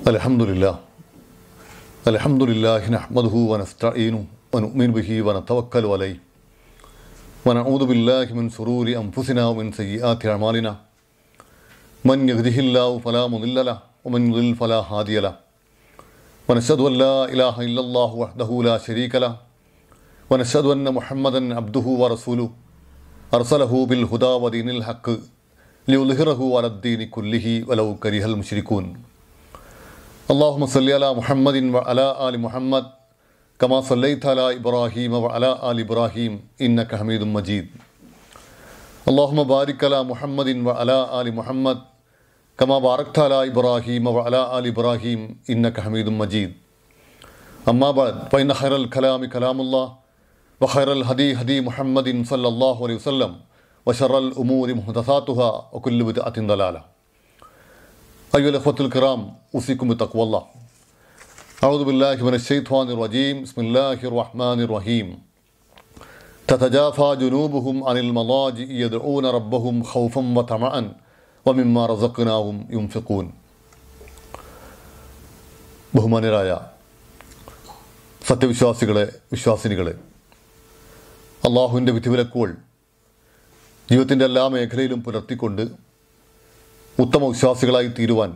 الحمد لله الحمد لله نحمده ونستعينه ونؤمن به ونتوكل عليه ونعوذ بالله من شرور أنفسنا ومن سيئات أعمالنا من يهده الله فلا مضل له ومن يضلل فلا هادي له ونشهد أن لا إله إلا الله وحده لا شريك له ونشهد أن محمدا عبده ورسوله أرسله بالهدى ودين الحق ليظهره على الدين كله ولو كره المشركون الحمد صلی علی محمد و آل محمد کما علی ابراہیم و آل ابراہیم انک حمید المجی اللّہ علی محمد ان آل محمد کما علی ابراہیم ولا آل ابراہیم انک حمید مجید اما بعد خیر الکلام کلام اللہ وخیر الحدی حدی محمد صلی اللہ علیہ وسلم وشر الامور محدثاتها المودات اكُل دلالہ أيها الأخوة الكرام أوصيكم بتقوى الله أعوذ بالله من الشيطان الرجيم بسم الله الرحمن الرحيم تتجافى جنوبهم عن المضاجع يدعون ربهم خوفا وطمعا ومما رزقناهم ينفقون ബഹുമാനരായ സത്യവിശ്വാസികളെ വിശ്വാസിനികളെ അള്ളാഹുവിൻ്റെ വിധിവിലക്കുകൾ ജീവിതത്തിൻ്റെ എല്ലാ മേഖലയിലും പുലർത്തിക്കൊണ്ട് ഉത്തമ വിശ്വാസികളായി തീരുവാൻ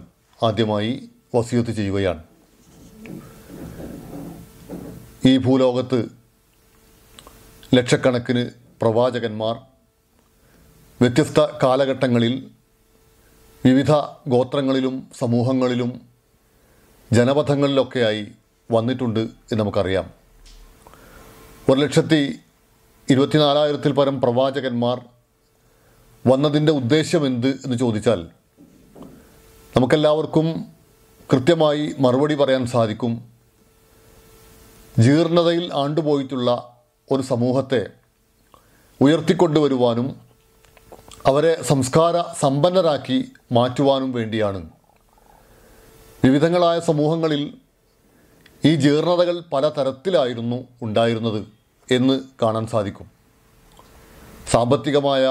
ആദ്യമായി വസിയത്ത് ചെയ്യുകയാണ് ഈ ഭൂലോകത്ത് ലക്ഷക്കണക്കിന് പ്രവാചകന്മാർ വ്യത്യസ്ത കാലഘട്ടങ്ങളിൽ വിവിധ ഗോത്രങ്ങളിലും സമൂഹങ്ങളിലും ജനപഥങ്ങളിലൊക്കെയായി വന്നിട്ടുണ്ട് എന്ന് നമുക്കറിയാം ഒരു ലക്ഷത്തി ഇരുപത്തിനാലായിരത്തിൽ പരം പ്രവാചകന്മാർ വന്നതിൻ്റെ ഉദ്ദേശ്യം എന്ത് എന്ന് ചോദിച്ചാൽ നമുക്കെല്ലാവർക്കും കൃത്യമായി മറുപടി പറയാൻ സാധിക്കും ജീർണതയിൽ ആണ്ടുപോയിട്ടുള്ള ഒരു സമൂഹത്തെ ഉയർത്തിക്കൊണ്ടുവരുവാനും അവരെ സംസ്കാര സമ്പന്നരാക്കി മാറ്റുവാനും വേണ്ടിയാണ് വിവിധങ്ങളായ സമൂഹങ്ങളിൽ ഈ ജീർണതകൾ പലതരത്തിലായിരുന്നു ഉണ്ടായിരുന്നത് എന്ന് കാണാൻ സാധിക്കും സാമ്പത്തികമായ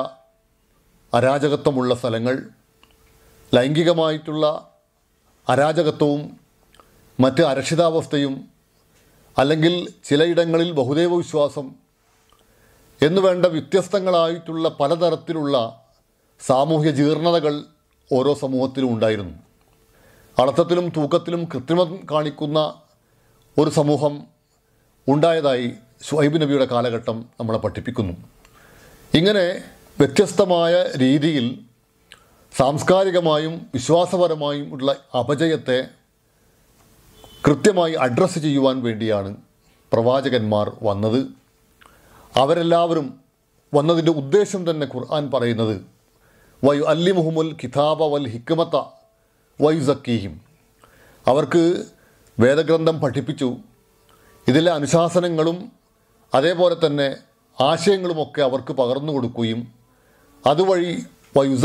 അരാജകത്വമുള്ള സ്ഥലങ്ങൾ ലൈംഗികമായിട്ടുള്ള അരാജകത്വവും മറ്റ് അരക്ഷിതാവസ്ഥയും അല്ലെങ്കിൽ ചിലയിടങ്ങളിൽ ബഹുദൈവ വിശ്വാസം എന്നുവേണ്ട വ്യത്യസ്തങ്ങളായിട്ടുള്ള പലതരത്തിലുള്ള സാമൂഹ്യ ജീർണതകൾ ഓരോ സമൂഹത്തിലും ഉണ്ടായിരുന്നു അളത്തത്തിലും തൂക്കത്തിലും കൃത്രിമം കാണിക്കുന്ന ഒരു സമൂഹം ഉണ്ടായതായി ഷുഹൈബ് നബിയുടെ കാലഘട്ടം നമ്മളെ പഠിപ്പിക്കുന്നു ഇങ്ങനെ വ്യത്യസ്തമായ രീതിയിൽ സാംസ്കാരികമായും വിശ്വാസപരമായും ഉള്ള അപജയത്തെ കൃത്യമായി അഡ്രസ്സ് ചെയ്യുവാൻ വേണ്ടിയാണ് പ്രവാചകന്മാർ വന്നത് അവരെല്ലാവരും വന്നതിൻ്റെ ഉദ്ദേശം തന്നെ ഖുർആൻ പറയുന്നത് വൈ അല്ലി മുഹമ്മുൽ കിതാബ വൽ ഹിക്കുമത്ത വൈ സക്കീഹിം അവർക്ക് വേദഗ്രന്ഥം പഠിപ്പിച്ചു ഇതിലെ അനുശാസനങ്ങളും അതേപോലെ തന്നെ ആശയങ്ങളുമൊക്കെ അവർക്ക് പകർന്നു കൊടുക്കുകയും അതുവഴി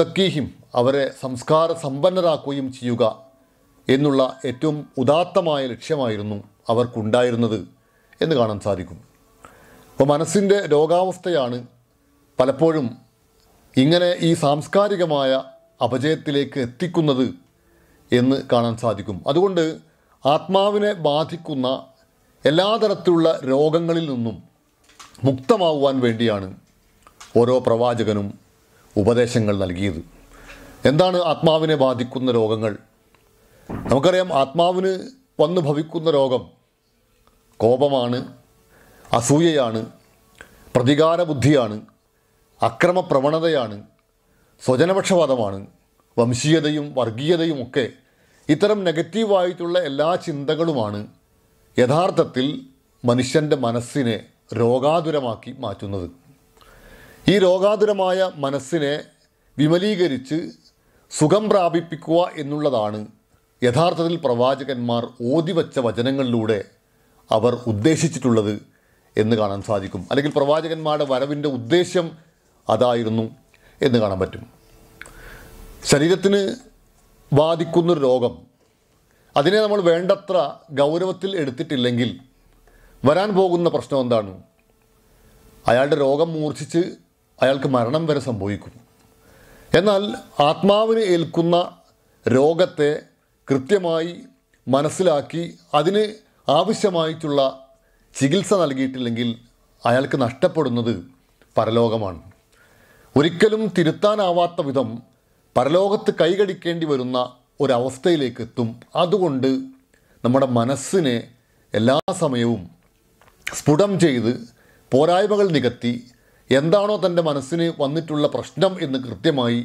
സക്കീഹിം അവരെ സംസ്കാര സമ്പന്നരാക്കുകയും ചെയ്യുക എന്നുള്ള ഏറ്റവും ഉദാത്തമായ ലക്ഷ്യമായിരുന്നു അവർക്കുണ്ടായിരുന്നത് എന്ന് കാണാൻ സാധിക്കും അപ്പോൾ മനസ്സിൻ്റെ രോഗാവസ്ഥയാണ് പലപ്പോഴും ഇങ്ങനെ ഈ സാംസ്കാരികമായ അപജയത്തിലേക്ക് എത്തിക്കുന്നത് എന്ന് കാണാൻ സാധിക്കും അതുകൊണ്ട് ആത്മാവിനെ ബാധിക്കുന്ന എല്ലാ തരത്തിലുള്ള രോഗങ്ങളിൽ നിന്നും മുക്തമാവാൻ വേണ്ടിയാണ് ഓരോ പ്രവാചകനും ഉപദേശങ്ങൾ നൽകിയത് എന്താണ് ആത്മാവിനെ ബാധിക്കുന്ന രോഗങ്ങൾ നമുക്കറിയാം ആത്മാവിന് വന്ന് ഭവിക്കുന്ന രോഗം കോപമാണ് അസൂയയാണ് പ്രതികാര ബുദ്ധിയാണ് അക്രമപ്രവണതയാണ് സ്വജനപക്ഷപാതമാണ് വംശീയതയും വർഗീയതയും ഒക്കെ ഇത്തരം നെഗറ്റീവായിട്ടുള്ള എല്ലാ ചിന്തകളുമാണ് യഥാർത്ഥത്തിൽ മനുഷ്യൻ്റെ മനസ്സിനെ രോഗാതുരമാക്കി മാറ്റുന്നത് ഈ രോഗാതുരമായ മനസ്സിനെ വിമലീകരിച്ച് സുഖം പ്രാപിപ്പിക്കുക എന്നുള്ളതാണ് യഥാർത്ഥത്തിൽ പ്രവാചകന്മാർ ഓതിവച്ച വചനങ്ങളിലൂടെ അവർ ഉദ്ദേശിച്ചിട്ടുള്ളത് എന്ന് കാണാൻ സാധിക്കും അല്ലെങ്കിൽ പ്രവാചകന്മാരുടെ വരവിൻ്റെ ഉദ്ദേശ്യം അതായിരുന്നു എന്ന് കാണാൻ പറ്റും ശരീരത്തിന് ബാധിക്കുന്നൊരു രോഗം അതിനെ നമ്മൾ വേണ്ടത്ര ഗൗരവത്തിൽ എടുത്തിട്ടില്ലെങ്കിൽ വരാൻ പോകുന്ന പ്രശ്നം എന്താണ് അയാളുടെ രോഗം മൂർച്ഛിച്ച് അയാൾക്ക് മരണം വരെ സംഭവിക്കും എന്നാൽ ആത്മാവിന് ഏൽക്കുന്ന രോഗത്തെ കൃത്യമായി മനസ്സിലാക്കി അതിന് ആവശ്യമായിട്ടുള്ള ചികിത്സ നൽകിയിട്ടില്ലെങ്കിൽ അയാൾക്ക് നഷ്ടപ്പെടുന്നത് പരലോകമാണ് ഒരിക്കലും തിരുത്താനാവാത്ത വിധം പരലോകത്ത് കൈകടിക്കേണ്ടി വരുന്ന ഒരവസ്ഥയിലേക്ക് എത്തും അതുകൊണ്ട് നമ്മുടെ മനസ്സിനെ എല്ലാ സമയവും സ്ഫുടം ചെയ്ത് പോരായ്മകൾ നികത്തി എന്താണോ തൻ്റെ മനസ്സിന് വന്നിട്ടുള്ള പ്രശ്നം എന്ന് കൃത്യമായി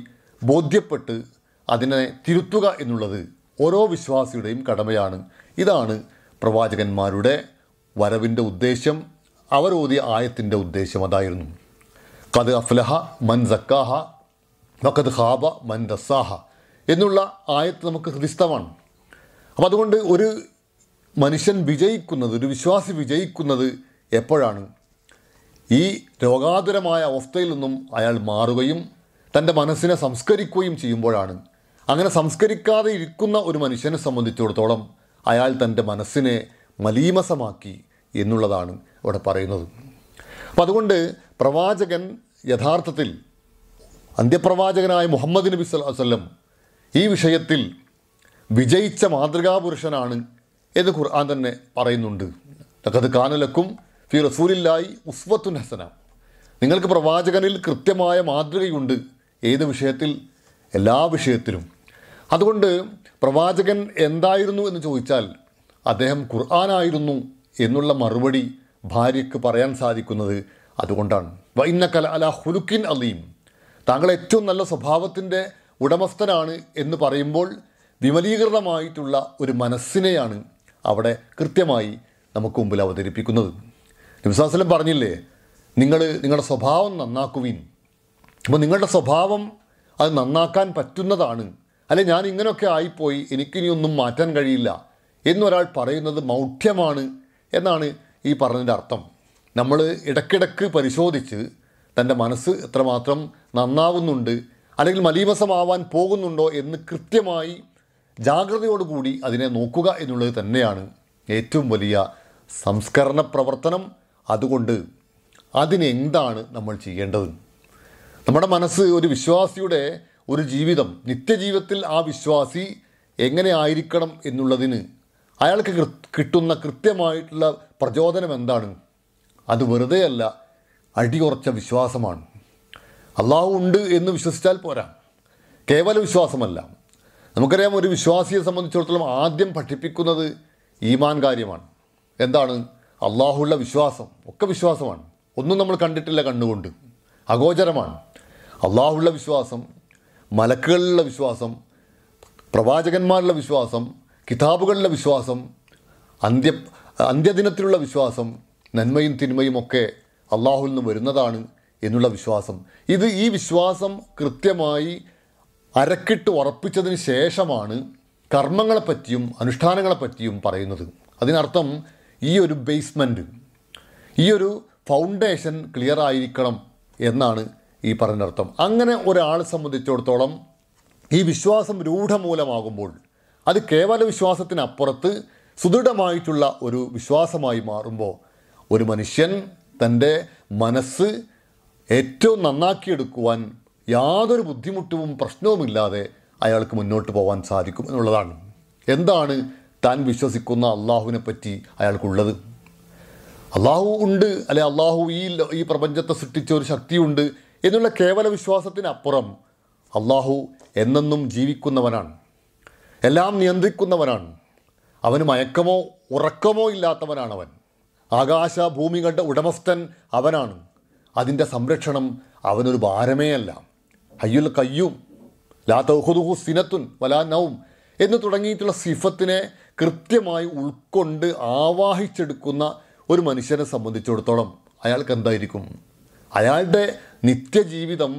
ബോധ്യപ്പെട്ട് അതിനെ തിരുത്തുക എന്നുള്ളത് ഓരോ വിശ്വാസിയുടെയും കടമയാണ് ഇതാണ് പ്രവാചകന്മാരുടെ വരവിൻ്റെ ഉദ്ദേശം അവരോധി ആയത്തിൻ്റെ ഉദ്ദേശം അതായിരുന്നു കത് അഫ്ലഹ മൻ സക്കാഹ വക്കത് ഹാബ മൻ ദസാഹ എന്നുള്ള ആയത്ത് നമുക്ക് ഹൃദിസ്ഥമാണ് അപ്പോൾ അതുകൊണ്ട് ഒരു മനുഷ്യൻ വിജയിക്കുന്നത് ഒരു വിശ്വാസി വിജയിക്കുന്നത് എപ്പോഴാണ് ഈ രോഗാതുരമായ അവസ്ഥയിൽ നിന്നും അയാൾ മാറുകയും തൻ്റെ മനസ്സിനെ സംസ്കരിക്കുകയും ചെയ്യുമ്പോഴാണ് അങ്ങനെ സംസ്കരിക്കാതെ ഇരിക്കുന്ന ഒരു മനുഷ്യനെ സംബന്ധിച്ചിടത്തോളം അയാൾ തൻ്റെ മനസ്സിനെ മലീമസമാക്കി എന്നുള്ളതാണ് ഇവിടെ പറയുന്നത് അപ്പം അതുകൊണ്ട് പ്രവാചകൻ യഥാർത്ഥത്തിൽ അന്ത്യപ്രവാചകനായ മുഹമ്മദ് നബി വല്ലം ഈ വിഷയത്തിൽ വിജയിച്ച മാതൃകാപുരുഷനാണ് എന്ന് ഖുർആൻ തന്നെ പറയുന്നുണ്ട് ലക്കത് കാനലക്കും ഫി റസൂലില്ലായി ഉസ്വത്തുൻ ഹസന നിങ്ങൾക്ക് പ്രവാചകനിൽ കൃത്യമായ മാതൃകയുണ്ട് ഏത് വിഷയത്തിൽ എല്ലാ വിഷയത്തിലും അതുകൊണ്ട് പ്രവാചകൻ എന്തായിരുന്നു എന്ന് ചോദിച്ചാൽ അദ്ദേഹം ഖുർആനായിരുന്നു എന്നുള്ള മറുപടി ഭാര്യയ്ക്ക് പറയാൻ സാധിക്കുന്നത് അതുകൊണ്ടാണ് കല അല ഹുലുക്കിൻ അലീം താങ്കൾ ഏറ്റവും നല്ല സ്വഭാവത്തിൻ്റെ ഉടമസ്ഥനാണ് എന്ന് പറയുമ്പോൾ വിമലീകൃതമായിട്ടുള്ള ഒരു മനസ്സിനെയാണ് അവിടെ കൃത്യമായി നമുക്ക് മുമ്പിൽ അവതരിപ്പിക്കുന്നത് നബിസാസ്ലം പറഞ്ഞില്ലേ നിങ്ങൾ നിങ്ങളുടെ സ്വഭാവം നന്നാക്കുവിൻ അപ്പോൾ നിങ്ങളുടെ സ്വഭാവം അത് നന്നാക്കാൻ പറ്റുന്നതാണ് അല്ലെ ഞാൻ ഇങ്ങനെയൊക്കെ ആയിപ്പോയി എനിക്കിനിയൊന്നും മാറ്റാൻ കഴിയില്ല എന്നൊരാൾ പറയുന്നത് മൗഢ്യമാണ് എന്നാണ് ഈ പറഞ്ഞതിൻ്റെ അർത്ഥം നമ്മൾ ഇടക്കിടക്ക് പരിശോധിച്ച് തൻ്റെ മനസ്സ് എത്രമാത്രം നന്നാവുന്നുണ്ട് അല്ലെങ്കിൽ മലീമസമാവാൻ പോകുന്നുണ്ടോ എന്ന് കൃത്യമായി ജാഗ്രതയോടുകൂടി അതിനെ നോക്കുക എന്നുള്ളത് തന്നെയാണ് ഏറ്റവും വലിയ സംസ്കരണ പ്രവർത്തനം അതുകൊണ്ട് അതിനെന്താണ് നമ്മൾ ചെയ്യേണ്ടത് നമ്മുടെ മനസ്സ് ഒരു വിശ്വാസിയുടെ ഒരു ജീവിതം നിത്യജീവിതത്തിൽ ആ വിശ്വാസി എങ്ങനെ ആയിരിക്കണം എന്നുള്ളതിന് അയാൾക്ക് കിട്ടുന്ന കൃത്യമായിട്ടുള്ള പ്രചോദനം എന്താണ് അത് വെറുതെയല്ല അടിയുറച്ച വിശ്വാസമാണ് അള്ളാഹു ഉണ്ട് എന്ന് വിശ്വസിച്ചാൽ പോരാ കേവല വിശ്വാസമല്ല നമുക്കറിയാം ഒരു വിശ്വാസിയെ സംബന്ധിച്ചിടത്തോളം ആദ്യം പഠിപ്പിക്കുന്നത് ഈമാൻ കാര്യമാണ് എന്താണ് അള്ളാഹുള്ള വിശ്വാസം ഒക്കെ വിശ്വാസമാണ് ഒന്നും നമ്മൾ കണ്ടിട്ടില്ല കണ്ണുകൊണ്ട് അഗോചരമാണ് അള്ളാഹുള്ള വിശ്വാസം മലക്കുകളിലുള്ള വിശ്വാസം പ്രവാചകന്മാരുടെ വിശ്വാസം കിതാബുകളിലെ വിശ്വാസം അന്ത്യ അന്ത്യദിനത്തിലുള്ള വിശ്വാസം നന്മയും തിന്മയും ഒക്കെ അള്ളാഹുവിൽ നിന്ന് വരുന്നതാണ് എന്നുള്ള വിശ്വാസം ഇത് ഈ വിശ്വാസം കൃത്യമായി അരക്കിട്ട് ഉറപ്പിച്ചതിന് ശേഷമാണ് കർമ്മങ്ങളെപ്പറ്റിയും അനുഷ്ഠാനങ്ങളെപ്പറ്റിയും പറയുന്നത് അതിനർത്ഥം ഈ ഒരു ബേസ്മെൻറ്റ് ഈ ഒരു ഫൗണ്ടേഷൻ ക്ലിയർ ആയിരിക്കണം എന്നാണ് ഈ പറഞ്ഞർത്ഥം അങ്ങനെ ഒരാളെ സംബന്ധിച്ചിടത്തോളം ഈ വിശ്വാസം രൂഢമൂലമാകുമ്പോൾ അത് കേവല വിശ്വാസത്തിനപ്പുറത്ത് സുദൃഢമായിട്ടുള്ള ഒരു വിശ്വാസമായി മാറുമ്പോൾ ഒരു മനുഷ്യൻ തൻ്റെ മനസ്സ് ഏറ്റവും നന്നാക്കിയെടുക്കുവാൻ യാതൊരു ബുദ്ധിമുട്ടും പ്രശ്നവുമില്ലാതെ അയാൾക്ക് മുന്നോട്ട് പോകാൻ സാധിക്കും എന്നുള്ളതാണ് എന്താണ് താൻ വിശ്വസിക്കുന്ന അള്ളാഹുവിനെ പറ്റി അയാൾക്കുള്ളത് അള്ളാഹു ഉണ്ട് അല്ലെ അള്ളാഹു ഈ ഈ പ്രപഞ്ചത്തെ സൃഷ്ടിച്ച ഒരു ശക്തിയുണ്ട് എന്നുള്ള കേവല വിശ്വാസത്തിനപ്പുറം അള്ളാഹു എന്നെന്നും ജീവിക്കുന്നവനാണ് എല്ലാം നിയന്ത്രിക്കുന്നവനാണ് അവന് മയക്കമോ ഉറക്കമോ ഇല്ലാത്തവനാണ് അവൻ ആകാശ ഭൂമികളുടെ ഉടമസ്ഥൻ അവനാണ് അതിൻ്റെ സംരക്ഷണം അവനൊരു ഭാരമേ അല്ല ഹയ്യുൽ കയ്യും ലാ തൗഹുദുഹു സിനത്തുൻ വലാ നൗം എന്ന് തുടങ്ങിയിട്ടുള്ള സിഫത്തിനെ കൃത്യമായി ഉൾക്കൊണ്ട് ആവാഹിച്ചെടുക്കുന്ന ഒരു മനുഷ്യനെ സംബന്ധിച്ചിടത്തോളം അയാൾക്ക് എന്തായിരിക്കും അയാളുടെ നിത്യജീവിതം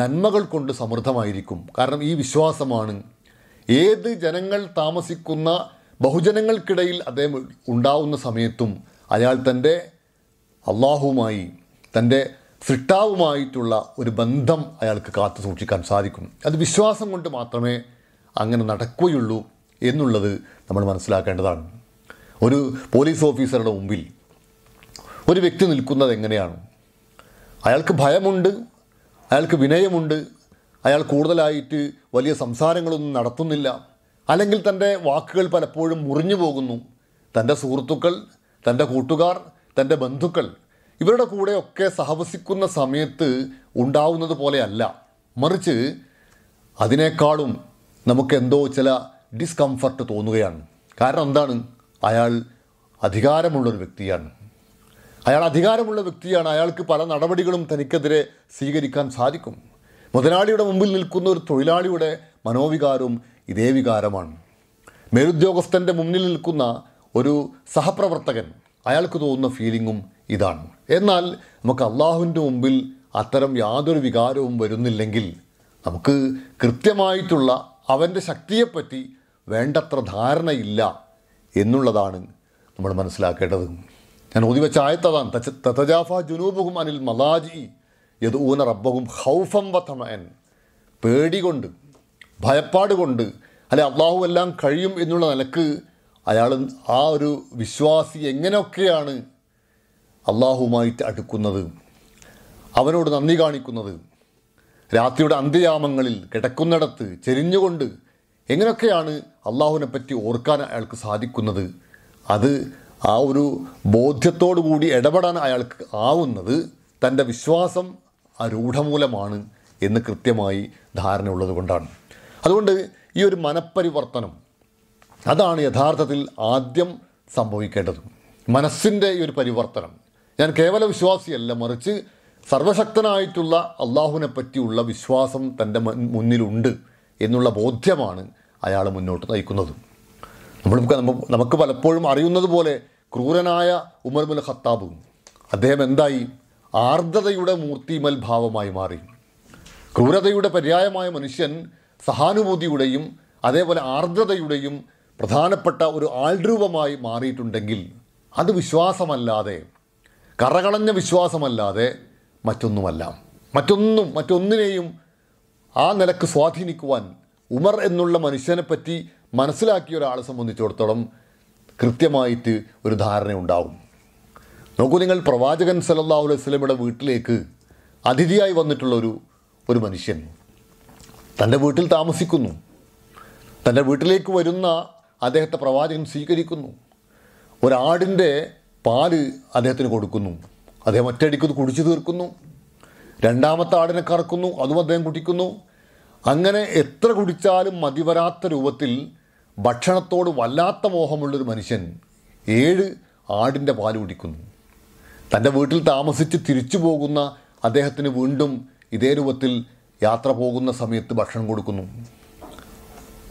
നന്മകൾ കൊണ്ട് സമൃദ്ധമായിരിക്കും കാരണം ഈ വിശ്വാസമാണ് ഏത് ജനങ്ങൾ താമസിക്കുന്ന ബഹുജനങ്ങൾക്കിടയിൽ അദ്ദേഹം ഉണ്ടാവുന്ന സമയത്തും അയാൾ തൻ്റെ അള്ളാഹുവുമായി തൻ്റെ സൃഷ്ടാവുമായിട്ടുള്ള ഒരു ബന്ധം അയാൾക്ക് കാത്തു സൂക്ഷിക്കാൻ സാധിക്കും അത് വിശ്വാസം കൊണ്ട് മാത്രമേ അങ്ങനെ നടക്കുകയുള്ളൂ എന്നുള്ളത് നമ്മൾ മനസ്സിലാക്കേണ്ടതാണ് ഒരു പോലീസ് ഓഫീസറുടെ മുമ്പിൽ ഒരു വ്യക്തി നിൽക്കുന്നത് എങ്ങനെയാണ് അയാൾക്ക് ഭയമുണ്ട് അയാൾക്ക് വിനയമുണ്ട് അയാൾ കൂടുതലായിട്ട് വലിയ സംസാരങ്ങളൊന്നും നടത്തുന്നില്ല അല്ലെങ്കിൽ തൻ്റെ വാക്കുകൾ പലപ്പോഴും മുറിഞ്ഞു പോകുന്നു തൻ്റെ സുഹൃത്തുക്കൾ തൻ്റെ കൂട്ടുകാർ തൻ്റെ ബന്ധുക്കൾ ഇവരുടെ കൂടെയൊക്കെ സഹവസിക്കുന്ന സമയത്ത് ഉണ്ടാവുന്നത് പോലെയല്ല മറിച്ച് അതിനേക്കാളും നമുക്കെന്തോ ചില ഡിസ്കംഫർട്ട് തോന്നുകയാണ് കാരണം എന്താണ് അയാൾ അധികാരമുള്ളൊരു വ്യക്തിയാണ് അയാൾ അധികാരമുള്ള വ്യക്തിയാണ് അയാൾക്ക് പല നടപടികളും തനിക്കെതിരെ സ്വീകരിക്കാൻ സാധിക്കും മുതലാളിയുടെ മുമ്പിൽ നിൽക്കുന്ന ഒരു തൊഴിലാളിയുടെ മനോവികാരവും ഇതേ വികാരമാണ് മേലുദ്യോഗസ്ഥൻ്റെ മുന്നിൽ നിൽക്കുന്ന ഒരു സഹപ്രവർത്തകൻ അയാൾക്ക് തോന്നുന്ന ഫീലിങ്ങും ഇതാണ് എന്നാൽ നമുക്ക് അള്ളാഹുവിൻ്റെ മുമ്പിൽ അത്തരം യാതൊരു വികാരവും വരുന്നില്ലെങ്കിൽ നമുക്ക് കൃത്യമായിട്ടുള്ള അവൻ്റെ ശക്തിയെപ്പറ്റി വേണ്ടത്ര ധാരണയില്ല എന്നുള്ളതാണ് നമ്മൾ മനസ്സിലാക്കേണ്ടത് ഞാൻ ഓതിവെച്ച ആയത്തതാണ് തച്ച തതജാഫ ജുനൂബുഹും അനിൽ മലാജി യത് ഊന റബ്ബഹും ഹൗഫം വത്തമൻ പേടി കൊണ്ട് ഭയപ്പാട് കൊണ്ട് അല്ലെ അള്ളാഹു എല്ലാം കഴിയും എന്നുള്ള നിലക്ക് അയാൾ ആ ഒരു വിശ്വാസി എങ്ങനെയൊക്കെയാണ് അള്ളാഹുമായിട്ട് അടുക്കുന്നത് അവനോട് നന്ദി കാണിക്കുന്നത് രാത്രിയുടെ അന്ത്യയാമങ്ങളിൽ കിടക്കുന്നിടത്ത് ചെരിഞ്ഞുകൊണ്ട് എങ്ങനെയൊക്കെയാണ് അള്ളാഹുവിനെ പറ്റി ഓർക്കാൻ അയാൾക്ക് സാധിക്കുന്നത് അത് ആ ഒരു ബോധ്യത്തോടു കൂടി ഇടപെടാൻ അയാൾക്ക് ആവുന്നത് തൻ്റെ വിശ്വാസം രൂഢമൂലമാണ് എന്ന് കൃത്യമായി ധാരണയുള്ളത് കൊണ്ടാണ് അതുകൊണ്ട് ഈ ഒരു മനപ്പരിവർത്തനം അതാണ് യഥാർത്ഥത്തിൽ ആദ്യം സംഭവിക്കേണ്ടത് മനസ്സിൻ്റെ ഈ ഒരു പരിവർത്തനം ഞാൻ കേവല വിശ്വാസിയല്ല മറിച്ച് സർവശക്തനായിട്ടുള്ള അള്ളാഹുവിനെ പറ്റിയുള്ള വിശ്വാസം തൻ്റെ മുന്നിലുണ്ട് എന്നുള്ള ബോധ്യമാണ് അയാൾ മുന്നോട്ട് നയിക്കുന്നതും നമ്മൾ നമുക്ക് നമുക്ക് പലപ്പോഴും അറിയുന്നത് പോലെ ക്രൂരനായ ഉമർ മുൽ ഖത്താബും അദ്ദേഹം എന്തായി ആർദ്രതയുടെ മൂർത്തിമൽ ഭാവമായി മാറി ക്രൂരതയുടെ പര്യായമായ മനുഷ്യൻ സഹാനുഭൂതിയുടെയും അതേപോലെ ആർദ്രതയുടെയും പ്രധാനപ്പെട്ട ഒരു ആൾരൂപമായി മാറിയിട്ടുണ്ടെങ്കിൽ അത് വിശ്വാസമല്ലാതെ കറകളഞ്ഞ വിശ്വാസമല്ലാതെ മറ്റൊന്നുമല്ല മറ്റൊന്നും മറ്റൊന്നിനെയും ആ നിലക്ക് സ്വാധീനിക്കുവാൻ ഉമർ എന്നുള്ള മനുഷ്യനെ പറ്റി മനസ്സിലാക്കിയ ഒരാളെ സംബന്ധിച്ചിടത്തോളം കൃത്യമായിട്ട് ഒരു ധാരണ നോക്കൂ നിങ്ങൾ പ്രവാചകൻ സല്ലല്ലാഹു അലൈഹി സ്വലമിയുടെ വീട്ടിലേക്ക് അതിഥിയായി വന്നിട്ടുള്ള ഒരു ഒരു മനുഷ്യൻ തൻ്റെ വീട്ടിൽ താമസിക്കുന്നു തൻ്റെ വീട്ടിലേക്ക് വരുന്ന അദ്ദേഹത്തെ പ്രവാചകൻ സ്വീകരിക്കുന്നു ഒരാടിൻ്റെ പാല് അദ്ദേഹത്തിന് കൊടുക്കുന്നു അദ്ദേഹം ഒറ്റയടിക്ക് കുടിച്ചു തീർക്കുന്നു രണ്ടാമത്തെ ആടിനെ കറക്കുന്നു അതും അദ്ദേഹം കുടിക്കുന്നു അങ്ങനെ എത്ര കുടിച്ചാലും മതിവരാത്ത രൂപത്തിൽ ഭക്ഷണത്തോട് വല്ലാത്ത മോഹമുള്ളൊരു മനുഷ്യൻ ഏഴ് ആടിൻ്റെ പാൽ കുടിക്കുന്നു തൻ്റെ വീട്ടിൽ താമസിച്ച് തിരിച്ചു പോകുന്ന അദ്ദേഹത്തിന് വീണ്ടും ഇതേ രൂപത്തിൽ യാത്ര പോകുന്ന സമയത്ത് ഭക്ഷണം കൊടുക്കുന്നു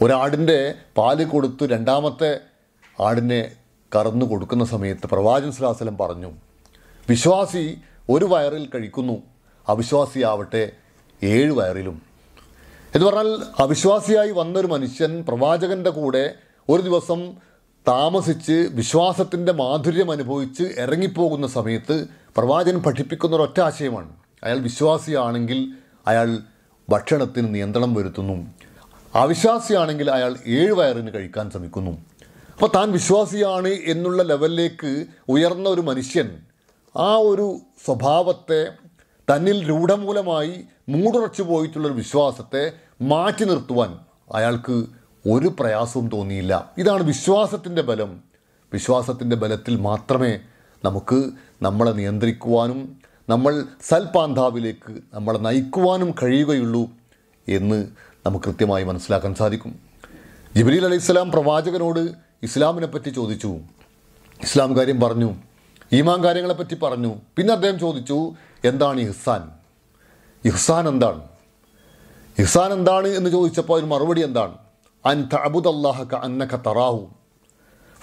ഒരാടിൻ്റെ പാല് കൊടുത്തു രണ്ടാമത്തെ ആടിനെ കറന്നു കൊടുക്കുന്ന സമയത്ത് പ്രവാചൻ സ്ലാസലം പറഞ്ഞു വിശ്വാസി ഒരു വയറിൽ കഴിക്കുന്നു അവിശ്വാസിയാവട്ടെ ഏഴ് വയറിലും എന്ന് പറഞ്ഞാൽ അവിശ്വാസിയായി വന്നൊരു മനുഷ്യൻ പ്രവാചകൻ്റെ കൂടെ ഒരു ദിവസം താമസിച്ച് വിശ്വാസത്തിൻ്റെ മാധുര്യം അനുഭവിച്ച് ഇറങ്ങിപ്പോകുന്ന സമയത്ത് പ്രവാചകൻ പഠിപ്പിക്കുന്ന ഒരൊറ്റ ആശയമാണ് അയാൾ വിശ്വാസിയാണെങ്കിൽ അയാൾ ഭക്ഷണത്തിന് നിയന്ത്രണം വരുത്തുന്നു അവിശ്വാസിയാണെങ്കിൽ അയാൾ ഏഴ് വയറിന് കഴിക്കാൻ ശ്രമിക്കുന്നു അപ്പോൾ താൻ വിശ്വാസിയാണ് എന്നുള്ള ലെവലിലേക്ക് ഉയർന്ന ഒരു മനുഷ്യൻ ആ ഒരു സ്വഭാവത്തെ തന്നിൽ രൂഢമൂലമായി മൂടുറച്ചു പോയിട്ടുള്ളൊരു വിശ്വാസത്തെ മാറ്റി നിർത്തുവാൻ അയാൾക്ക് ഒരു പ്രയാസവും തോന്നിയില്ല ഇതാണ് വിശ്വാസത്തിൻ്റെ ബലം വിശ്വാസത്തിൻ്റെ ബലത്തിൽ മാത്രമേ നമുക്ക് നമ്മളെ നിയന്ത്രിക്കുവാനും നമ്മൾ സൽപാന്താവിലേക്ക് നമ്മളെ നയിക്കുവാനും കഴിയുകയുള്ളൂ എന്ന് നമുക്ക് കൃത്യമായി മനസ്സിലാക്കാൻ സാധിക്കും ജിബലീൽ അലൈഹിസ്സലാം പ്രവാചകനോട് ഇസ്ലാമിനെ പറ്റി ചോദിച്ചു ഇസ്ലാം കാര്യം പറഞ്ഞു ഈമാൻ കാര്യങ്ങളെപ്പറ്റി പറഞ്ഞു പിന്നെ അദ്ദേഹം ചോദിച്ചു എന്താണ് ഇഹ്സാൻ ഇഹ്സാൻ എന്താണ് ഇഹ്സാൻ എന്താണ് എന്ന് ചോദിച്ചപ്പോൾ അതിന് മറുപടി എന്താണ് അൻ തബുദല്ലാഹക്ക അന്നക്ക തറാഹു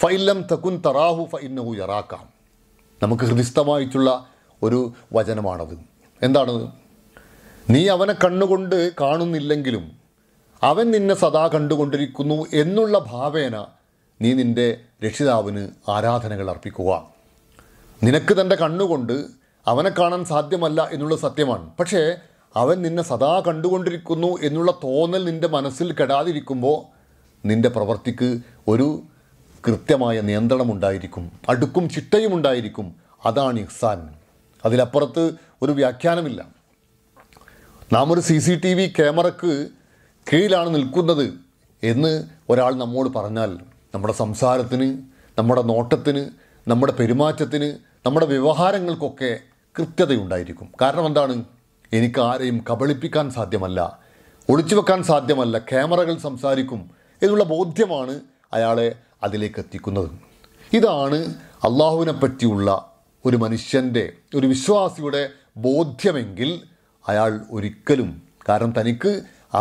ഫൈല്ലം തക്കുൻ തറാഹു ഫൈന്നഹു യറാക്കാം നമുക്ക് ഹൃദിസ്ഥമായിട്ടുള്ള ഒരു വചനമാണത് എന്താണത് നീ അവനെ കണ്ണുകൊണ്ട് കാണുന്നില്ലെങ്കിലും അവൻ നിന്നെ സദാ കണ്ടുകൊണ്ടിരിക്കുന്നു എന്നുള്ള ഭാവേന നീ നിൻ്റെ രക്ഷിതാവിന് ആരാധനകൾ അർപ്പിക്കുക നിനക്ക് തൻ്റെ കണ്ണുകൊണ്ട് അവനെ കാണാൻ സാധ്യമല്ല എന്നുള്ള സത്യമാണ് പക്ഷേ അവൻ നിന്നെ സദാ കണ്ടുകൊണ്ടിരിക്കുന്നു എന്നുള്ള തോന്നൽ നിൻ്റെ മനസ്സിൽ കെടാതിരിക്കുമ്പോൾ നിൻ്റെ പ്രവൃത്തിക്ക് ഒരു കൃത്യമായ നിയന്ത്രണമുണ്ടായിരിക്കും അടുക്കും ചിട്ടയും ഉണ്ടായിരിക്കും അതാണ് ഇഹ്സാൻ അതിലപ്പുറത്ത് ഒരു വ്യാഖ്യാനമില്ല നാം ഒരു സി സി ടി വി ക്യാമറക്ക് കീഴിലാണ് നിൽക്കുന്നത് എന്ന് ഒരാൾ നമ്മോട് പറഞ്ഞാൽ നമ്മുടെ സംസാരത്തിന് നമ്മുടെ നോട്ടത്തിന് നമ്മുടെ പെരുമാറ്റത്തിന് നമ്മുടെ വ്യവഹാരങ്ങൾക്കൊക്കെ കൃത്യതയുണ്ടായിരിക്കും കാരണം എന്താണ് എനിക്ക് ആരെയും കബളിപ്പിക്കാൻ സാധ്യമല്ല ഒളിച്ചു വെക്കാൻ സാധ്യമല്ല ക്യാമറകൾ സംസാരിക്കും എന്നുള്ള ബോധ്യമാണ് അയാളെ അതിലേക്ക് എത്തിക്കുന്നത് ഇതാണ് അള്ളാഹുവിനെ പറ്റിയുള്ള ഒരു മനുഷ്യൻ്റെ ഒരു വിശ്വാസിയുടെ ബോധ്യമെങ്കിൽ അയാൾ ഒരിക്കലും കാരണം തനിക്ക്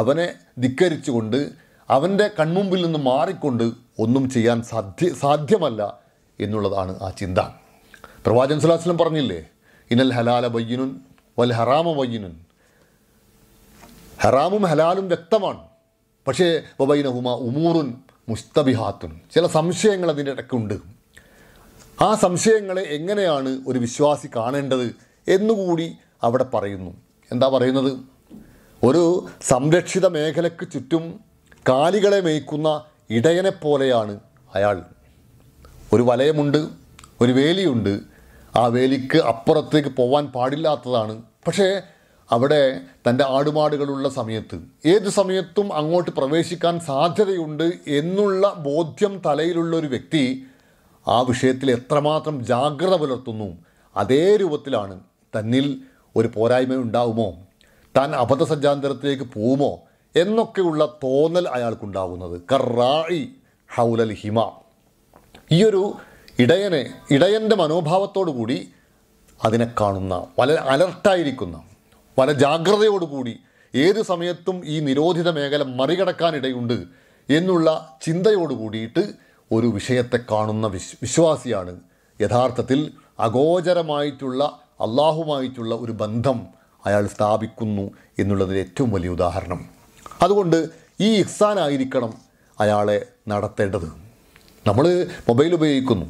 അവനെ ധിക്കരിച്ചുകൊണ്ട് അവൻ്റെ കൺമുമ്പിൽ നിന്ന് മാറിക്കൊണ്ട് ഒന്നും ചെയ്യാൻ സാധ്യ സാധ്യമല്ല എന്നുള്ളതാണ് ആ ചിന്ത പ്രവാചൻ സുലാസ്ലം പറഞ്ഞില്ലേ ഇനൽ ഹലാല ബയ്യനുൻ വൽ ഹറാമ ബയ്യനുൻ ഹറാമും ഹലാലും വ്യക്തമാണ് പക്ഷേ ഹുമ ഉമൂറുൻ മുസ്തബിഹാത്തുൻ ചില സംശയങ്ങൾ അതിൻ്റെ ഇടയ്ക്കുണ്ട് ആ സംശയങ്ങളെ എങ്ങനെയാണ് ഒരു വിശ്വാസി കാണേണ്ടത് എന്നുകൂടി അവിടെ പറയുന്നു എന്താ പറയുന്നത് ഒരു സംരക്ഷിത മേഖലയ്ക്ക് ചുറ്റും കാലികളെ മേയ്ക്കുന്ന ഇടയനെ പോലെയാണ് അയാൾ ഒരു വലയമുണ്ട് ഒരു വേലിയുണ്ട് ആ വേലിക്ക് അപ്പുറത്തേക്ക് പോവാൻ പാടില്ലാത്തതാണ് പക്ഷേ അവിടെ തൻ്റെ ആടുമാടുകളുള്ള സമയത്ത് ഏത് സമയത്തും അങ്ങോട്ട് പ്രവേശിക്കാൻ സാധ്യതയുണ്ട് എന്നുള്ള ബോധ്യം തലയിലുള്ള ഒരു വ്യക്തി ആ വിഷയത്തിൽ എത്രമാത്രം ജാഗ്രത പുലർത്തുന്നു അതേ രൂപത്തിലാണ് തന്നിൽ ഒരു പോരായ്മ ഉണ്ടാവുമോ താൻ അബദ്ധസഞ്ചാന്തരത്തിലേക്ക് പോകുമോ എന്നൊക്കെയുള്ള തോന്നൽ അയാൾക്കുണ്ടാകുന്നത് കറായി ഹൗലൽ ഹിമ ഈയൊരു ഇടയനെ ഇടയൻ്റെ മനോഭാവത്തോടുകൂടി അതിനെ കാണുന്ന വല അലർട്ടായിരിക്കുന്ന വല ജാഗ്രതയോടുകൂടി ഏത് സമയത്തും ഈ നിരോധിത മേഖല മറികടക്കാനിടയുണ്ട് എന്നുള്ള ചിന്തയോടുകൂടിയിട്ട് ഒരു വിഷയത്തെ കാണുന്ന വിശ് വിശ്വാസിയാണ് യഥാർത്ഥത്തിൽ അഗോചരമായിട്ടുള്ള അള്ളാഹുമായിട്ടുള്ള ഒരു ബന്ധം അയാൾ സ്ഥാപിക്കുന്നു എന്നുള്ളതിന് ഏറ്റവും വലിയ ഉദാഹരണം അതുകൊണ്ട് ഈ ഇഹ്സാനായിരിക്കണം അയാളെ നടത്തേണ്ടത് നമ്മൾ മൊബൈൽ ഉപയോഗിക്കുന്നു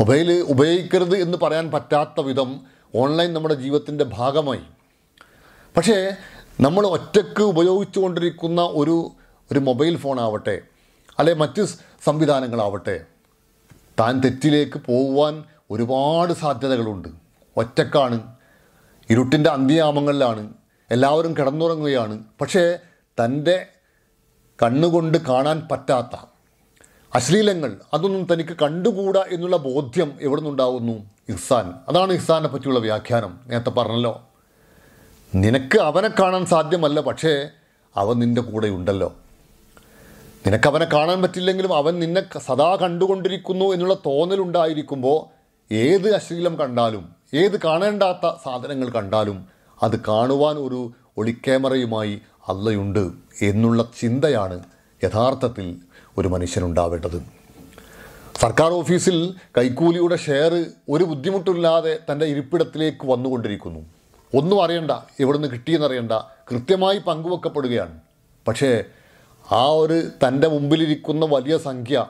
മൊബൈൽ ഉപയോഗിക്കരുത് എന്ന് പറയാൻ പറ്റാത്ത വിധം ഓൺലൈൻ നമ്മുടെ ജീവിതത്തിൻ്റെ ഭാഗമായി പക്ഷേ നമ്മൾ ഒറ്റയ്ക്ക് ഉപയോഗിച്ചുകൊണ്ടിരിക്കുന്ന ഒരു ഒരു മൊബൈൽ ഫോണാവട്ടെ അല്ലെ മറ്റ് സംവിധാനങ്ങളാവട്ടെ താൻ തെറ്റിലേക്ക് പോകുവാൻ ഒരുപാട് സാധ്യതകളുണ്ട് ഒറ്റക്കാണ് ഇരുട്ടിൻ്റെ അന്ത്യയാമങ്ങളിലാണ് എല്ലാവരും കിടന്നുറങ്ങുകയാണ് പക്ഷേ തൻ്റെ കണ്ണുകൊണ്ട് കാണാൻ പറ്റാത്ത അശ്ലീലങ്ങൾ അതൊന്നും തനിക്ക് കണ്ടുകൂടാ എന്നുള്ള ബോധ്യം എവിടെ നിന്നുണ്ടാവുന്നു ഇഹ്സാൻ അതാണ് ഇഹ്സാനെ പറ്റിയുള്ള വ്യാഖ്യാനം നേരത്തെ പറഞ്ഞല്ലോ നിനക്ക് അവനെ കാണാൻ സാധ്യമല്ല പക്ഷേ അവൻ നിൻ്റെ കൂടെ ഉണ്ടല്ലോ നിനക്ക് അവനെ കാണാൻ പറ്റില്ലെങ്കിലും അവൻ നിന്നെ സദാ കണ്ടുകൊണ്ടിരിക്കുന്നു എന്നുള്ള തോന്നലുണ്ടായിരിക്കുമ്പോൾ ഏത് അശ്ലീലം കണ്ടാലും ഏത് കാണേണ്ടാത്ത സാധനങ്ങൾ കണ്ടാലും അത് കാണുവാൻ ഒരു ഒളിക്യാമറയുമായി അല്ലയുണ്ട് എന്നുള്ള ചിന്തയാണ് യഥാർത്ഥത്തിൽ ഒരു മനുഷ്യനുണ്ടാവേണ്ടത് സർക്കാർ ഓഫീസിൽ കൈക്കൂലിയുടെ ഷെയർ ഒരു ബുദ്ധിമുട്ടില്ലാതെ തൻ്റെ ഇരിപ്പിടത്തിലേക്ക് വന്നുകൊണ്ടിരിക്കുന്നു ഒന്നും അറിയണ്ട എവിടുന്ന് കിട്ടിയെന്നറിയണ്ട കൃത്യമായി പങ്കുവെക്കപ്പെടുകയാണ് പക്ഷേ ആ ഒരു തൻ്റെ മുമ്പിലിരിക്കുന്ന വലിയ സംഖ്യ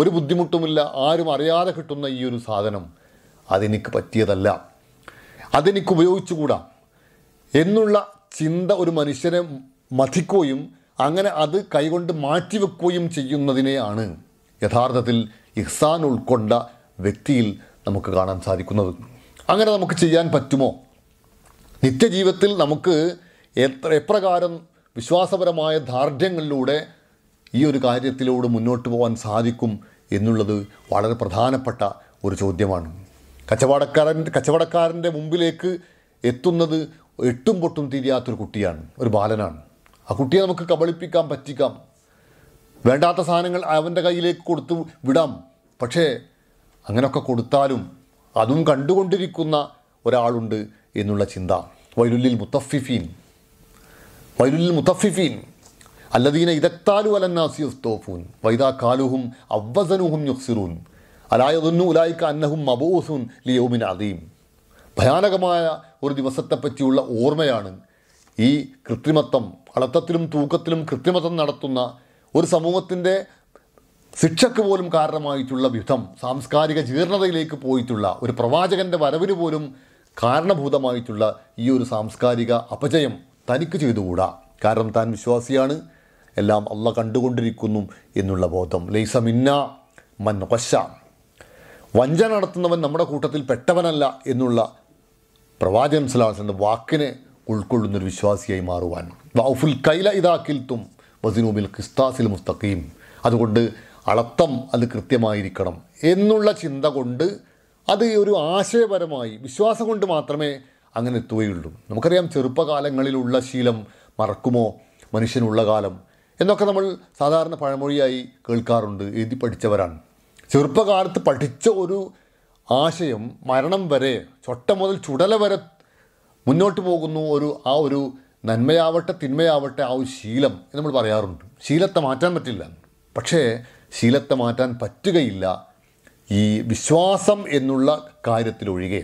ഒരു ബുദ്ധിമുട്ടുമില്ല ആരും അറിയാതെ കിട്ടുന്ന ഈ ഒരു സാധനം അതെനിക്ക് പറ്റിയതല്ല അതെനിക്ക് ഉപയോഗിച്ചുകൂടാ എന്നുള്ള ചിന്ത ഒരു മനുഷ്യനെ മഥിക്കുകയും അങ്ങനെ അത് കൈകൊണ്ട് മാറ്റിവെക്കുകയും ചെയ്യുന്നതിനെയാണ് യഥാർത്ഥത്തിൽ ഇഹ്സാൻ ഉൾക്കൊണ്ട വ്യക്തിയിൽ നമുക്ക് കാണാൻ സാധിക്കുന്നത് അങ്ങനെ നമുക്ക് ചെയ്യാൻ പറ്റുമോ നിത്യജീവിതത്തിൽ നമുക്ക് എത്ര എപ്രകാരം വിശ്വാസപരമായ ദാർഢ്യങ്ങളിലൂടെ ഈ ഒരു കാര്യത്തിലൂടെ മുന്നോട്ട് പോകാൻ സാധിക്കും എന്നുള്ളത് വളരെ പ്രധാനപ്പെട്ട ഒരു ചോദ്യമാണ് കച്ചവടക്കാരൻ കച്ചവടക്കാരൻ്റെ മുമ്പിലേക്ക് എത്തുന്നത് എട്ടും പൊട്ടും തിരിയാത്തൊരു കുട്ടിയാണ് ഒരു ബാലനാണ് ആ കുട്ടിയെ നമുക്ക് കബളിപ്പിക്കാം പറ്റിക്കാം വേണ്ടാത്ത സാധനങ്ങൾ അവൻ്റെ കയ്യിലേക്ക് കൊടുത്തു വിടാം പക്ഷേ അങ്ങനെയൊക്കെ കൊടുത്താലും അതും കണ്ടുകൊണ്ടിരിക്കുന്ന ഒരാളുണ്ട് എന്നുള്ള ചിന്ത വൈലുല്ലിൽ മുത്തഫിഫീൻ വൈലുല്ലിൽ മുത്തഫിഫീൻ അല്ലദീന ഇതക്താലു അലന്നാസിഫൂൻ വൈദാ കാലുഹും അവസനുഹും യുക്സിറൂൻ അലായതൊന്നു ഉലായിക്ക അന്നഹും മബൂസുൻ ലിയോമിൻ അദീം ഭയാനകമായ ഒരു ദിവസത്തെപ്പറ്റിയുള്ള ഓർമ്മയാണ് ഈ കൃത്രിമത്വം അളത്തത്തിലും തൂക്കത്തിലും കൃത്രിമത്വം നടത്തുന്ന ഒരു സമൂഹത്തിൻ്റെ ശിക്ഷക്ക് പോലും കാരണമായിട്ടുള്ള വിധം സാംസ്കാരിക ജീർണതയിലേക്ക് പോയിട്ടുള്ള ഒരു പ്രവാചകൻ്റെ വരവിന് പോലും കാരണഭൂതമായിട്ടുള്ള ഈ ഒരു സാംസ്കാരിക അപജയം തനിക്ക് ചെയ്തുകൂടാ കാരണം താൻ വിശ്വാസിയാണ് എല്ലാം അല്ല കണ്ടുകൊണ്ടിരിക്കുന്നു എന്നുള്ള ബോധം ലൈസ മിന്ന മൻ വശ വഞ്ചന നടത്തുന്നവൻ നമ്മുടെ കൂട്ടത്തിൽ പെട്ടവനല്ല എന്നുള്ള പ്രവാചകൻ സ്ലാസിൻ്റെ വാക്കിനെ ഉൾക്കൊള്ളുന്നൊരു വിശ്വാസിയായി മാറുവാൻ വൗഫുൽ കൈല ഇതാക്കിൽത്തും വസിനൂബിൽ ഖിസ്താസിൽ മുസ്തഖീം അതുകൊണ്ട് അളത്തം അത് കൃത്യമായിരിക്കണം എന്നുള്ള ചിന്ത കൊണ്ട് അത് ഒരു ആശയപരമായി വിശ്വാസം കൊണ്ട് മാത്രമേ അങ്ങനെ എത്തുകയുള്ളൂ നമുക്കറിയാം ചെറുപ്പകാലങ്ങളിലുള്ള ശീലം മറക്കുമോ മനുഷ്യനുള്ള കാലം എന്നൊക്കെ നമ്മൾ സാധാരണ പഴമൊഴിയായി കേൾക്കാറുണ്ട് എഴുതി പഠിച്ചവരാണ് ചെറുപ്പകാലത്ത് പഠിച്ച ഒരു ആശയം മരണം വരെ ചൊട്ട മുതൽ ചുടല വരെ മുന്നോട്ട് പോകുന്നു ഒരു ആ ഒരു നന്മയാവട്ടെ തിന്മയാവട്ടെ ആ ഒരു ശീലം എന്ന് നമ്മൾ പറയാറുണ്ട് ശീലത്തെ മാറ്റാൻ പറ്റില്ല പക്ഷേ ശീലത്തെ മാറ്റാൻ പറ്റുകയില്ല ഈ വിശ്വാസം എന്നുള്ള കാര്യത്തിലൊഴികെ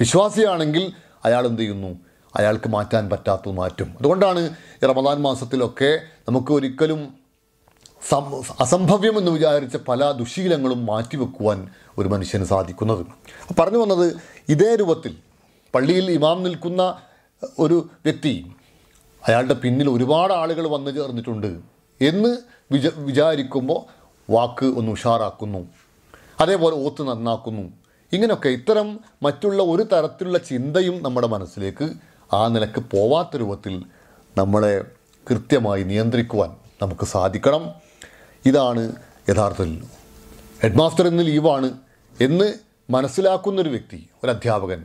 വിശ്വാസിയാണെങ്കിൽ അയാൾ എന്ത് ചെയ്യുന്നു അയാൾക്ക് മാറ്റാൻ പറ്റാത്തത് മാറ്റും അതുകൊണ്ടാണ് ഈ റമദാൻ മാസത്തിലൊക്കെ നമുക്ക് ഒരിക്കലും സം അസംഭവ്യം എന്ന് വിചാരിച്ച പല ദുശീലങ്ങളും മാറ്റിവെക്കുവാൻ ഒരു മനുഷ്യന് സാധിക്കുന്നത് പറഞ്ഞു വന്നത് ഇതേ രൂപത്തിൽ പള്ളിയിൽ ഇമാം നിൽക്കുന്ന ഒരു വ്യക്തി അയാളുടെ പിന്നിൽ ഒരുപാട് ആളുകൾ വന്നു ചേർന്നിട്ടുണ്ട് എന്ന് വിച വിചാരിക്കുമ്പോൾ വാക്ക് ഒന്ന് ഉഷാറാക്കുന്നു അതേപോലെ ഓത്ത് നന്നാക്കുന്നു ഇങ്ങനെയൊക്കെ ഇത്തരം മറ്റുള്ള ഒരു തരത്തിലുള്ള ചിന്തയും നമ്മുടെ മനസ്സിലേക്ക് ആ നിലക്ക് പോവാത്ത രൂപത്തിൽ നമ്മളെ കൃത്യമായി നിയന്ത്രിക്കുവാൻ നമുക്ക് സാധിക്കണം ഇതാണ് യഥാർത്ഥത്തിൽ ഹെഡ്മാസ്റ്റർ എന്ന ലീവാണ് എന്ന് മനസ്സിലാക്കുന്നൊരു വ്യക്തി ഒരു അധ്യാപകൻ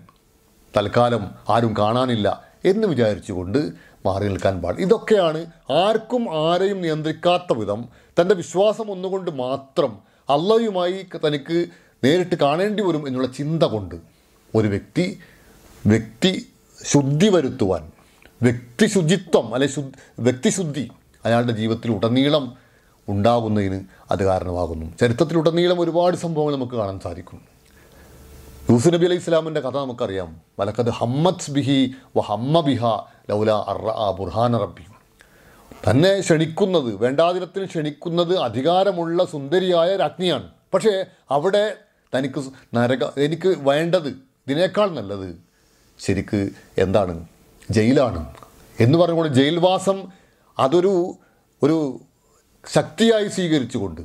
തൽക്കാലം ആരും കാണാനില്ല എന്ന് വിചാരിച്ചുകൊണ്ട് മാറി നിൽക്കാൻ പാടില്ല ഇതൊക്കെയാണ് ആർക്കും ആരെയും നിയന്ത്രിക്കാത്ത വിധം തൻ്റെ വിശ്വാസം ഒന്നുകൊണ്ട് മാത്രം അള്ളയുമായി തനിക്ക് നേരിട്ട് കാണേണ്ടി വരും എന്നുള്ള ചിന്ത കൊണ്ട് ഒരു വ്യക്തി വ്യക്തി ശുദ്ധി വരുത്തുവാൻ വ്യക്തി ശുചിത്വം അല്ലെ ശു വ്യക്തിശുദ്ധി അയാളുടെ ജീവിതത്തിൽ ഉടനീളം ഉണ്ടാകുന്നതിന് അത് കാരണമാകുന്നു ചരിത്രത്തിലുടനീളം ഒരുപാട് സംഭവങ്ങൾ നമുക്ക് കാണാൻ സാധിക്കും യൂസു നബി അലൈഹി ഇസ്ലാമിൻ്റെ കഥ നമുക്കറിയാം വലക്കത് ഹമ്മദ് ബിഹി വ ഹമ്മ ബിഹ ലൗല അറ ബുർഹാന റബ്ബി തന്നെ ക്ഷണിക്കുന്നത് വേണ്ടാതിരത്തിന് ക്ഷണിക്കുന്നത് അധികാരമുള്ള സുന്ദരിയായ രാജ്ഞിയാണ് പക്ഷേ അവിടെ തനിക്ക് നരക എനിക്ക് വേണ്ടത് ഇതിനേക്കാൾ നല്ലത് ശരിക്ക് എന്താണ് ജയിലാണ് എന്ന് പറഞ്ഞുകൊണ്ട് ജയിൽവാസം അതൊരു ഒരു ശക്തിയായി സ്വീകരിച്ചുകൊണ്ട്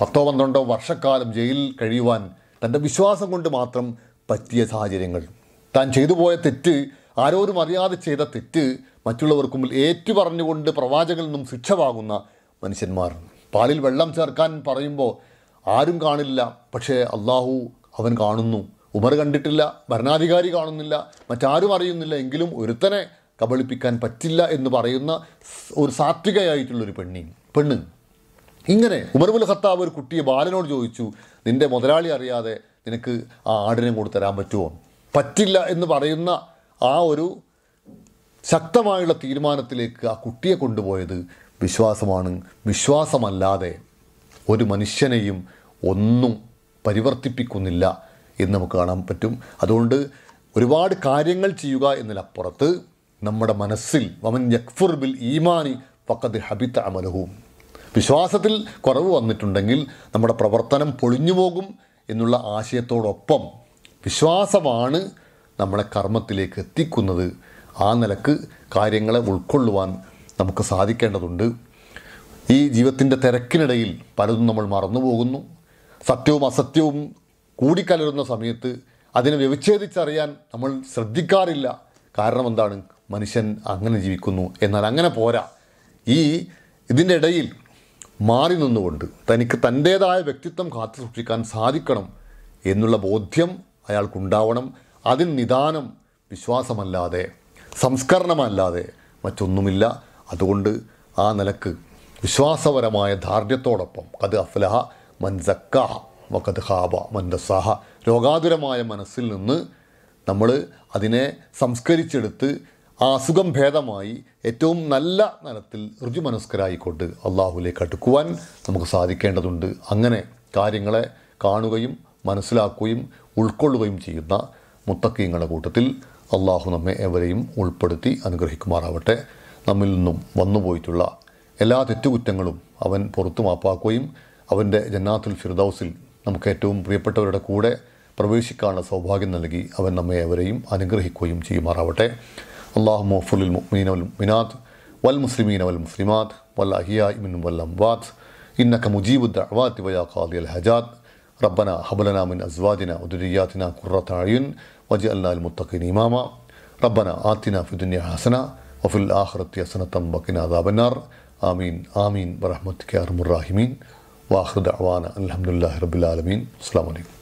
പത്തോ പന്ത്രണ്ടോ വർഷക്കാലം ജയിലിൽ കഴിയുവാൻ തൻ്റെ വിശ്വാസം കൊണ്ട് മാത്രം പറ്റിയ സാഹചര്യങ്ങൾ താൻ ചെയ്തു പോയ തെറ്റ് ആരോരും അറിയാതെ ചെയ്ത തെറ്റ് മറ്റുള്ളവർക്ക് മുമ്പിൽ ഏറ്റു പറഞ്ഞുകൊണ്ട് പ്രവാചകളിൽ നിന്നും ശിക്ഷ വാങ്ങുന്ന മനുഷ്യന്മാർ പാലിൽ വെള്ളം ചേർക്കാൻ പറയുമ്പോൾ ആരും കാണില്ല പക്ഷേ അള്ളാഹു അവൻ കാണുന്നു ഉമർ കണ്ടിട്ടില്ല ഭരണാധികാരി കാണുന്നില്ല മറ്റാരും അറിയുന്നില്ല എങ്കിലും ഒരുത്തനെ കബളിപ്പിക്കാൻ പറ്റില്ല എന്ന് പറയുന്ന ഒരു സാത്വികയായിട്ടുള്ളൊരു പെണ്ണി പെണ്ണ് ഇങ്ങനെ ഉമർബുൽ ഖത്താബ് ഒരു കുട്ടിയെ ബാലനോട് ചോദിച്ചു നിൻ്റെ മുതലാളി അറിയാതെ നിനക്ക് ആ ആടിനെ കൊടുത്തു തരാൻ പറ്റുമോ പറ്റില്ല എന്ന് പറയുന്ന ആ ഒരു ശക്തമായുള്ള തീരുമാനത്തിലേക്ക് ആ കുട്ടിയെ കൊണ്ടുപോയത് വിശ്വാസമാണ് വിശ്വാസമല്ലാതെ ഒരു മനുഷ്യനെയും ഒന്നും പരിവർത്തിപ്പിക്കുന്നില്ല എന്ന് നമുക്ക് കാണാൻ പറ്റും അതുകൊണ്ട് ഒരുപാട് കാര്യങ്ങൾ ചെയ്യുക എന്നതിലപ്പുറത്ത് നമ്മുടെ മനസ്സിൽ വമൻ യക്ഫുർ ബിൽ ഈമാനി ഫക്കത് ഹബിത്ത് അമലഹും വിശ്വാസത്തിൽ കുറവ് വന്നിട്ടുണ്ടെങ്കിൽ നമ്മുടെ പ്രവർത്തനം പൊളിഞ്ഞു പോകും എന്നുള്ള ആശയത്തോടൊപ്പം വിശ്വാസമാണ് നമ്മളെ കർമ്മത്തിലേക്ക് എത്തിക്കുന്നത് ആ നിലക്ക് കാര്യങ്ങളെ ഉൾക്കൊള്ളുവാൻ നമുക്ക് സാധിക്കേണ്ടതുണ്ട് ഈ ജീവിതത്തിൻ്റെ തിരക്കിനിടയിൽ പലതും നമ്മൾ മറന്നു പോകുന്നു സത്യവും അസത്യവും കൂടിക്കലരുന്ന സമയത്ത് അതിനെ വ്യവിച്ഛേദിച്ചറിയാൻ നമ്മൾ ശ്രദ്ധിക്കാറില്ല കാരണം എന്താണ് മനുഷ്യൻ അങ്ങനെ ജീവിക്കുന്നു എന്നാൽ അങ്ങനെ പോരാ ഈ ഇതിൻ്റെ ഇടയിൽ മാറി നിന്നുകൊണ്ട് തനിക്ക് തൻ്റേതായ വ്യക്തിത്വം കാത്തു സൂക്ഷിക്കാൻ സാധിക്കണം എന്നുള്ള ബോധ്യം അയാൾക്കുണ്ടാവണം അതിന് നിദാനം വിശ്വാസമല്ലാതെ സംസ്കരണമല്ലാതെ മറ്റൊന്നുമില്ല അതുകൊണ്ട് ആ നിലക്ക് വിശ്വാസപരമായ ധാർഢ്യത്തോടൊപ്പം കത് അഫ്ലഹ മൻസക്ക വക്കത് ഹാബ മൻദസാഹ രോഗാതുരമായ മനസ്സിൽ നിന്ന് നമ്മൾ അതിനെ സംസ്കരിച്ചെടുത്ത് ആ അസുഖം ഭേദമായി ഏറ്റവും നല്ല നനത്തിൽ ഋജുമനസ്കരായിക്കൊണ്ട് അള്ളാഹുലേക്ക് അടുക്കുവാൻ നമുക്ക് സാധിക്കേണ്ടതുണ്ട് അങ്ങനെ കാര്യങ്ങളെ കാണുകയും മനസ്സിലാക്കുകയും ഉൾക്കൊള്ളുകയും ചെയ്യുന്ന മുത്തക്കീങ്ങളുടെ കൂട്ടത്തിൽ അള്ളാഹു നമ്മെ എവരെയും ഉൾപ്പെടുത്തി അനുഗ്രഹിക്കുമാറാവട്ടെ നമ്മിൽ നിന്നും വന്നുപോയിട്ടുള്ള എല്ലാ തെറ്റുകുറ്റങ്ങളും അവൻ പുറത്തു മാപ്പാക്കുകയും അവൻ്റെ ജന്നാത്തുൽ ഫിർദൌസിൽ നമുക്ക് ഏറ്റവും പ്രിയപ്പെട്ടവരുടെ കൂടെ പ്രവേശിക്കാനുള്ള സൗഭാഗ്യം നൽകി അവൻ നമ്മെ എവരെയും അനുഗ്രഹിക്കുകയും ചെയ്യുമാറാവട്ടെ اللهم وفق للمؤمنين والمؤمنات والمسلمين والمسلمات والأحياء من والأموات إنك مجيب الدعوات ويا قاضي الحاجات ربنا هب لنا من أزواجنا وذرياتنا قرة أعين واجعلنا للمتقين إماما ربنا آتنا في الدنيا حسنة وفي الآخرة حسنة وقنا عذاب النار آمين آمين برحمتك يا أرحم الراحمين وآخر دعوانا الحمد لله رب العالمين السلام عليكم